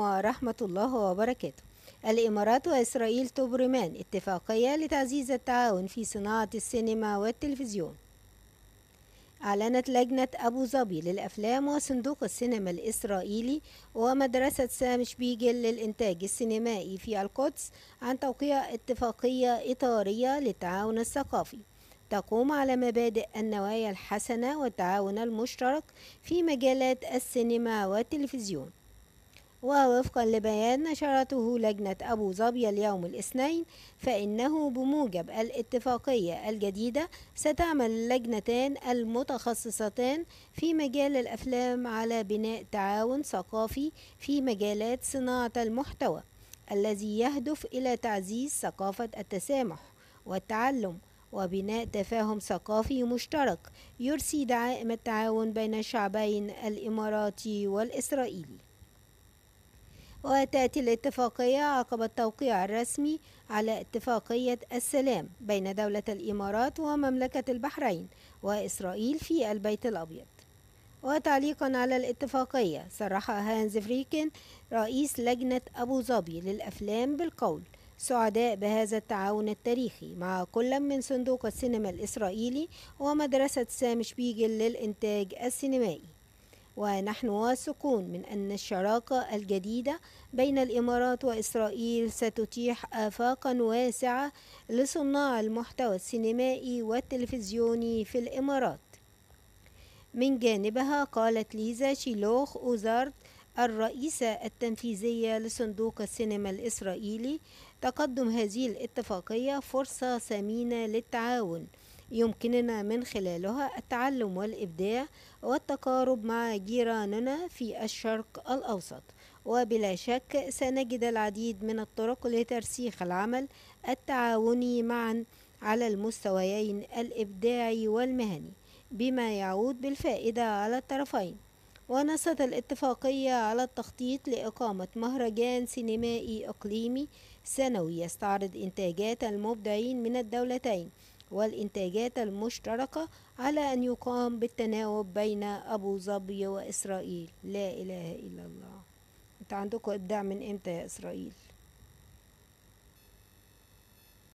ورحمة الله وبركاته الإمارات وإسرائيل تبرمان اتفاقية لتعزيز التعاون في صناعة السينما والتلفزيون أعلنت لجنة أبو ظبي للأفلام وصندوق السينما الإسرائيلي ومدرسة سام شبيجل للإنتاج السينمائي في القدس عن توقيع اتفاقية إطارية للتعاون الثقافي تقوم على مبادئ النوايا الحسنة والتعاون المشترك في مجالات السينما والتلفزيون ووفقا لبيان نشرته لجنة أبو ظبي اليوم الاثنين فإنه بموجب الاتفاقية الجديدة ستعمل اللجنتان المتخصصتان في مجال الأفلام على بناء تعاون ثقافي في مجالات صناعة المحتوى الذي يهدف إلى تعزيز ثقافة التسامح والتعلم وبناء تفاهم ثقافي مشترك يرسي دعائم التعاون بين الشعبين الإماراتي والإسرائيلي وتأتي الاتفاقية عقب التوقيع الرسمي على اتفاقية السلام بين دولة الإمارات ومملكة البحرين وإسرائيل في البيت الأبيض وتعليقا على الاتفاقية صرح هانز فريكن رئيس لجنة أبو ظبي للأفلام بالقول سعداء بهذا التعاون التاريخي مع كل من صندوق السينما الإسرائيلي ومدرسة سام شبيجل للإنتاج السينمائي ونحن واثقون من أن الشراكة الجديدة بين الإمارات وإسرائيل ستتيح آفاقا واسعة لصناع المحتوى السينمائي والتلفزيوني في الإمارات من جانبها قالت ليزا شيلوخ أوزارد الرئيسة التنفيذية لصندوق السينما الإسرائيلي تقدم هذه الاتفاقية فرصة ثمينة للتعاون يمكننا من خلالها التعلم والإبداع والتقارب مع جيراننا في الشرق الأوسط وبلا شك سنجد العديد من الطرق لترسيخ العمل التعاوني معا على المستويين الإبداعي والمهني بما يعود بالفائدة على الطرفين ونصت الاتفاقية على التخطيط لإقامة مهرجان سينمائي إقليمي سنوي يستعرض إنتاجات المبدعين من الدولتين والإنتاجات المشتركة على أن يقام بالتناوب بين أبو ظبي وإسرائيل لا إله إلا الله أنت عندكم إبداع من إمتى يا إسرائيل